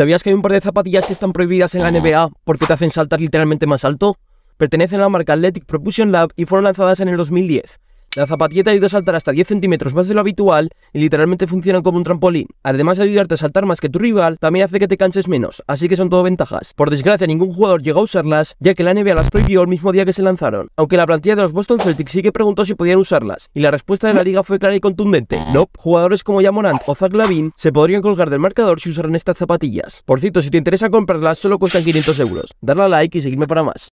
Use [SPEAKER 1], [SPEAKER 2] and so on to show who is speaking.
[SPEAKER 1] ¿Sabías que hay un par de zapatillas que están prohibidas en la NBA porque te hacen saltar literalmente más alto? Pertenecen a la marca Athletic Propulsion Lab y fueron lanzadas en el 2010. La zapatilla te ayuda a saltar hasta 10 centímetros más de lo habitual y literalmente funcionan como un trampolín. Además de ayudarte a saltar más que tu rival, también hace que te canses menos, así que son todo ventajas. Por desgracia, ningún jugador llegó a usarlas, ya que la NBA las prohibió el mismo día que se lanzaron. Aunque la plantilla de los Boston Celtics sí que preguntó si podían usarlas, y la respuesta de la liga fue clara y contundente. No, nope. jugadores como Yamorant o Zach Lavin se podrían colgar del marcador si usaran estas zapatillas. Por cierto, si te interesa comprarlas, solo cuestan 500 euros. Darle a like y seguirme para más.